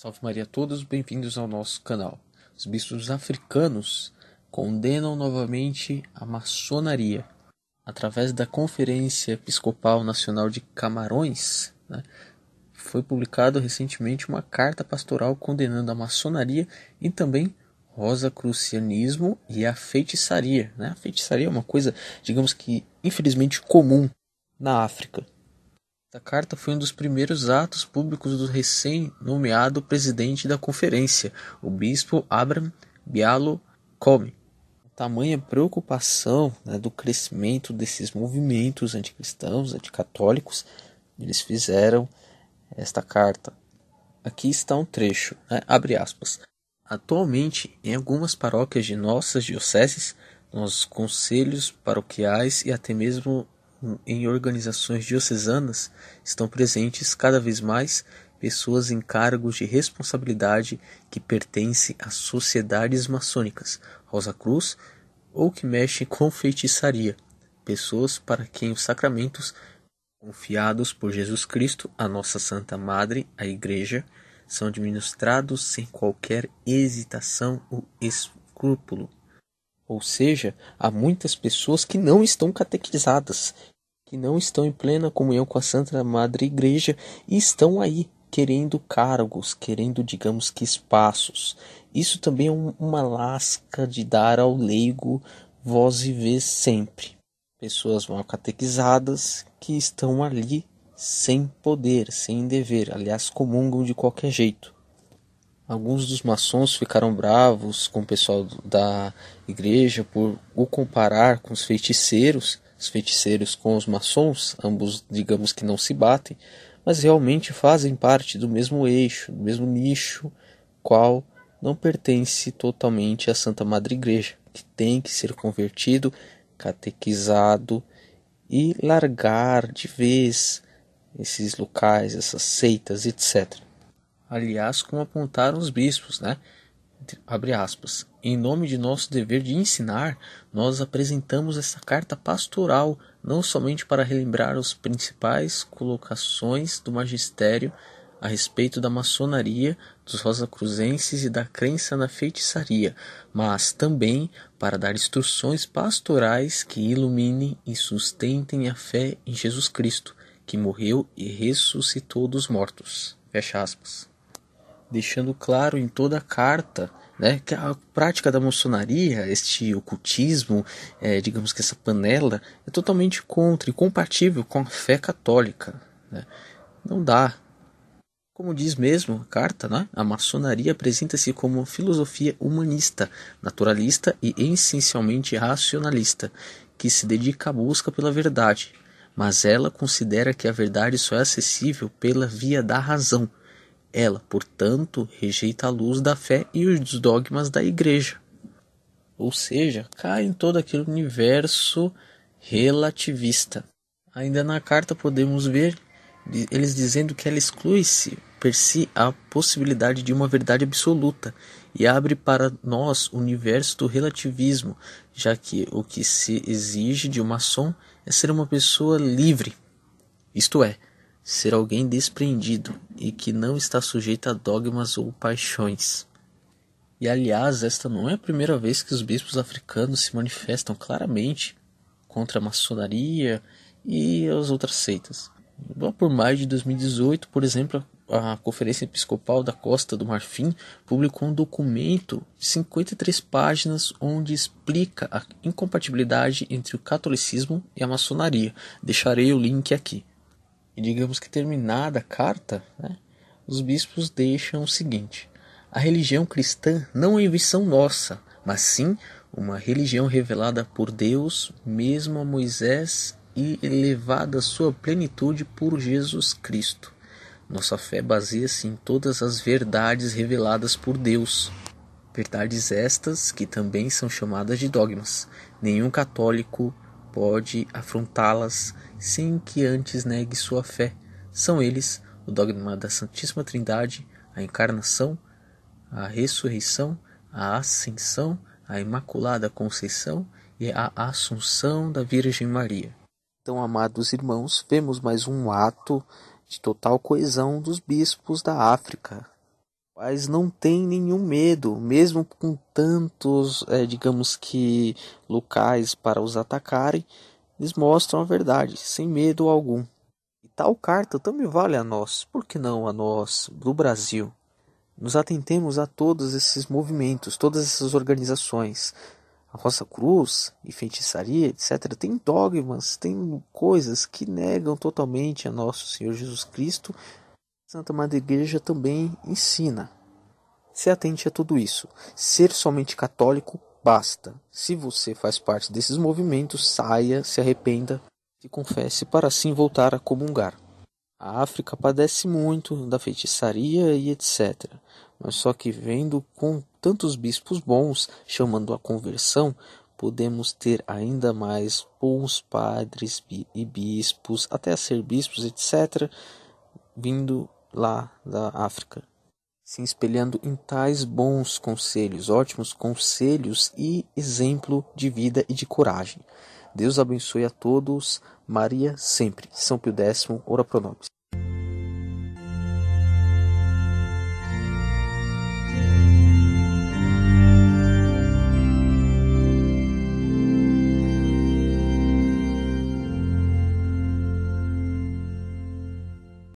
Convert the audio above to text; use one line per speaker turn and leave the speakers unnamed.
Salve Maria a todos, bem-vindos ao nosso canal. Os bispos africanos condenam novamente a maçonaria. Através da Conferência Episcopal Nacional de Camarões, né, foi publicado recentemente uma carta pastoral condenando a maçonaria e também rosacrucianismo e a feitiçaria. Né? A feitiçaria é uma coisa, digamos que infelizmente comum na África. Esta carta foi um dos primeiros atos públicos do recém-nomeado presidente da conferência, o bispo Abraham Bialo Come. tamanha preocupação né, do crescimento desses movimentos anticristãos, anticatólicos, eles fizeram esta carta. Aqui está um trecho, né, abre aspas. Atualmente, em algumas paróquias de nossas dioceses, nos conselhos paroquiais e até mesmo em organizações diocesanas estão presentes cada vez mais pessoas em cargos de responsabilidade que pertencem a sociedades maçônicas, Rosa Cruz ou que mexem com feitiçaria, pessoas para quem os sacramentos confiados por Jesus Cristo à nossa Santa Madre, a Igreja, são administrados sem qualquer hesitação ou escrúpulo. Ou seja, há muitas pessoas que não estão catequizadas, que não estão em plena comunhão com a Santa Madre Igreja e estão aí querendo cargos, querendo, digamos que, espaços. Isso também é um, uma lasca de dar ao leigo voz e vez sempre. Pessoas mal catequizadas que estão ali sem poder, sem dever, aliás, comungam de qualquer jeito. Alguns dos maçons ficaram bravos com o pessoal da igreja por o comparar com os feiticeiros, os feiticeiros com os maçons, ambos digamos que não se batem, mas realmente fazem parte do mesmo eixo, do mesmo nicho, qual não pertence totalmente à Santa Madre Igreja, que tem que ser convertido, catequizado e largar de vez esses locais, essas seitas, etc aliás, como apontaram os bispos, né? Abre aspas. Em nome de nosso dever de ensinar, nós apresentamos essa carta pastoral não somente para relembrar as principais colocações do magistério a respeito da maçonaria, dos rosacruzenses e da crença na feitiçaria, mas também para dar instruções pastorais que iluminem e sustentem a fé em Jesus Cristo, que morreu e ressuscitou dos mortos. Fecha aspas deixando claro em toda a carta né, que a prática da maçonaria, este ocultismo, é, digamos que essa panela, é totalmente contra e compatível com a fé católica. Né? Não dá. Como diz mesmo a carta, né, a maçonaria apresenta-se como uma filosofia humanista, naturalista e essencialmente racionalista, que se dedica à busca pela verdade, mas ela considera que a verdade só é acessível pela via da razão ela, portanto, rejeita a luz da fé e os dogmas da Igreja. Ou seja, cai em todo aquele universo relativista. Ainda na carta podemos ver eles dizendo que ela exclui-se per si a possibilidade de uma verdade absoluta e abre para nós o universo do relativismo, já que o que se exige de uma maçom é ser uma pessoa livre, isto é, ser alguém desprendido, e que não está sujeita a dogmas ou paixões. E aliás, esta não é a primeira vez que os bispos africanos se manifestam claramente contra a maçonaria e as outras seitas. Por mais de 2018, por exemplo, a Conferência Episcopal da Costa do Marfim publicou um documento de 53 páginas onde explica a incompatibilidade entre o catolicismo e a maçonaria. Deixarei o link aqui. E digamos que terminada a carta, né, os bispos deixam o seguinte: a religião cristã não é invenção nossa, mas sim uma religião revelada por Deus mesmo a Moisés e elevada à sua plenitude por Jesus Cristo. Nossa fé baseia-se em todas as verdades reveladas por Deus. Verdades estas que também são chamadas de dogmas. Nenhum católico pode afrontá-las sem que antes negue sua fé. São eles o dogma da Santíssima Trindade, a encarnação, a ressurreição, a ascensão, a Imaculada Conceição e a Assunção da Virgem Maria. Então, amados irmãos, vemos mais um ato de total coesão dos bispos da África, mas não tem nenhum medo, mesmo com tantos, é, digamos que, locais para os atacarem, eles mostram a verdade, sem medo algum. E tal carta também vale a nós, por que não a nós, do Brasil? Nos atentemos a todos esses movimentos, todas essas organizações. A Rosa Cruz e feitiçaria, etc., tem dogmas, tem coisas que negam totalmente a nosso Senhor Jesus Cristo Santa Madre Igreja também ensina. Se atente a tudo isso. Ser somente católico basta. Se você faz parte desses movimentos, saia, se arrependa e confesse para assim voltar a comungar. A África padece muito da feitiçaria e etc. Mas só que vendo com tantos bispos bons chamando a conversão, podemos ter ainda mais bons padres e bispos, até ser bispos, etc., vindo lá da África, se espelhando em tais bons conselhos, ótimos conselhos e exemplo de vida e de coragem. Deus abençoe a todos. Maria sempre. São Pio X, ora pro nobis.